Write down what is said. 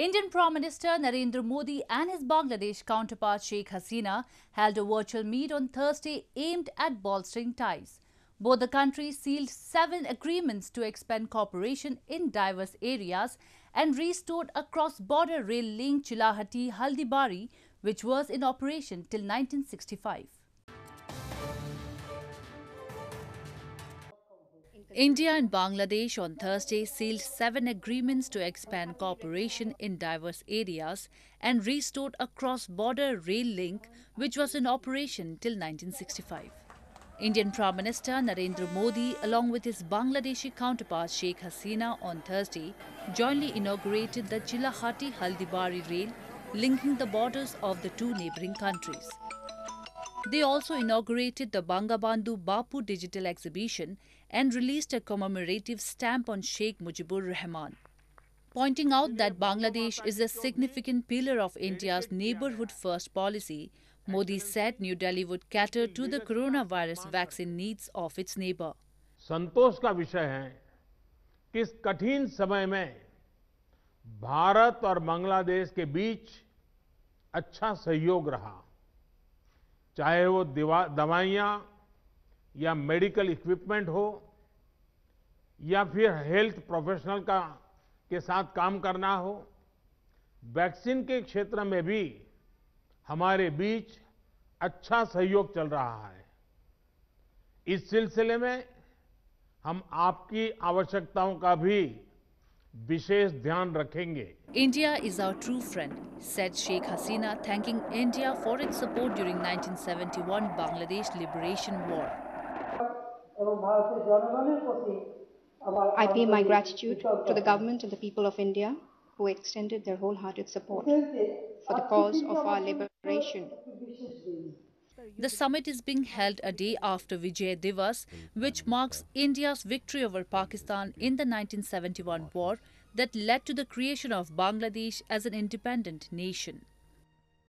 Indian Prime Minister Narendra Modi and his Bangladesh counterpart Sheikh Hasina held a virtual meet on Thursday aimed at bolstering ties. Both the countries sealed seven agreements to expand cooperation in diverse areas and restored a cross-border rail link Chilahati-Haldibari, which was in operation till 1965. India and Bangladesh on Thursday sealed seven agreements to expand cooperation in diverse areas and restored a cross border rail link which was in operation till 1965. Indian Prime Minister Narendra Modi, along with his Bangladeshi counterpart Sheikh Hasina, on Thursday jointly inaugurated the Chilahati Haldibari Rail, linking the borders of the two neighboring countries. They also inaugurated the Bangabandhu Bapu Digital Exhibition and released a commemorative stamp on Sheikh Mujibur Rahman. Pointing out that Bangladesh is a significant pillar of India's neighborhood first policy, Modi said New Delhi would cater to the coronavirus vaccine needs of its neighbor. संतोष का विषय है कि इस कठिन समय में भारत और बांग्लादेश के बीच अच्छा सहयोग रहा चाहे वो दवाइयां या मेडिकल इक्विपमेंट हो या फिर हेल्थ प्रोफेशनल का के साथ काम करना हो वैक्सीन के क्षेत्र में भी हमारे बीच अच्छा सहयोग चल रहा है इस सिलसिले में हम आपकी आवश्यकताओं का भी विशेष ध्यान रखेंगे India is our true friend, said Sheikh Hasina, thanking India for its support during 1971 Bangladesh Liberation War. I pay my gratitude to the government and the people of India who extended their wholehearted support for the cause of our liberation. The summit is being held a day after Vijay Divas, which marks India's victory over Pakistan in the 1971 war that led to the creation of Bangladesh as an independent nation.